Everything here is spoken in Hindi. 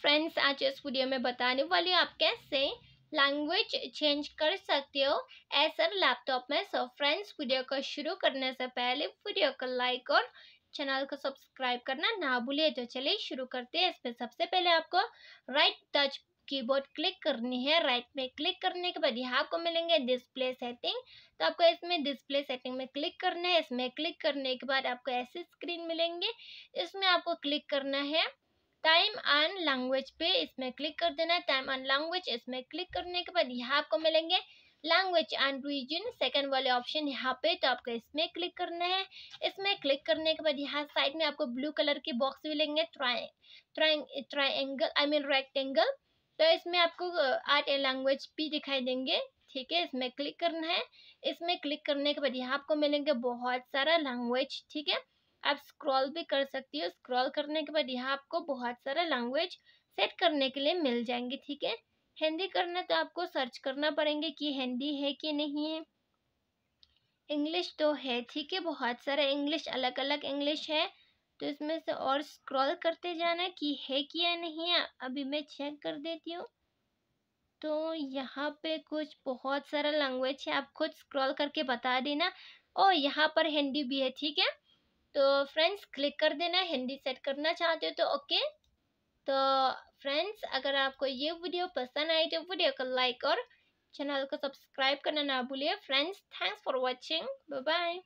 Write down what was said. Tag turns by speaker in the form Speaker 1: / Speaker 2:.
Speaker 1: फ्रेंड्स आज इस वीडियो में बताने वाली आप कैसे लैंग्वेज चेंज कर सकते हो ऐसा लैपटॉप में सो फ्रेंड्स वीडियो को शुरू करने से पहले वीडियो को लाइक और चैनल को सब्सक्राइब करना ना भूलिए तो चलिए शुरू करते हैं इस पर सबसे पहले आपको राइट टच कीबोर्ड क्लिक करनी है राइट में क्लिक करने के बाद यहाँ आपको मिलेंगे डिस्प्ले सेटिंग तो आपको इसमें डिस्प्ले सेटिंग में क्लिक करना है इसमें क्लिक करने के बाद आपको ऐसे स्क्रीन मिलेंगे इसमें आपको क्लिक करना है टाइम एंड लैंग्वेज पे इसमें क्लिक कर देना है टाइम एंड लैंग्वेज इसमें क्लिक करने के बाद यहाँ आपको मिलेंगे लैंग्वेज एंड रीजन सेकंड वाले ऑप्शन यहाँ पे तो आपको इसमें क्लिक करना है इसमें क्लिक करने के बाद यहाँ साइड में आपको ब्लू कलर के बॉक्स मिलेंगे try triangle I mean rectangle तो इसमें आपको आर्ट एंड लैंग्वेज भी दिखाई देंगे ठीक है इसमें क्लिक करना है इसमें क्लिक करने के बाद यहाँ आपको मिलेंगे बहुत सारा लैंग्वेज ठीक है आप स्क्रॉल भी कर सकती हो स्क्रॉल करने के बाद यहाँ आपको बहुत सारा लैंग्वेज सेट करने के लिए मिल जाएंगे ठीक है हिंदी करना तो आपको सर्च करना पड़ेंगे कि हिंदी है कि नहीं है इंग्लिश तो है ठीक है बहुत सारा इंग्लिश अलग अलग इंग्लिश है तो इसमें से और स्क्रॉल करते जाना कि है कि या नहीं है अभी मैं चेक कर देती हूँ तो यहाँ पे कुछ बहुत सारा लैंग्वेज है आप खुद स्क्रॉल करके बता देना और यहाँ पर हिंदी भी है ठीक है तो फ्रेंड्स क्लिक कर देना हिंदी सेट करना चाहते हो तो ओके तो फ्रेंड्स अगर आपको ये वीडियो पसंद आई तो वीडियो को लाइक और चैनल को सब्सक्राइब करना ना भूलिए friends thanks for watching bye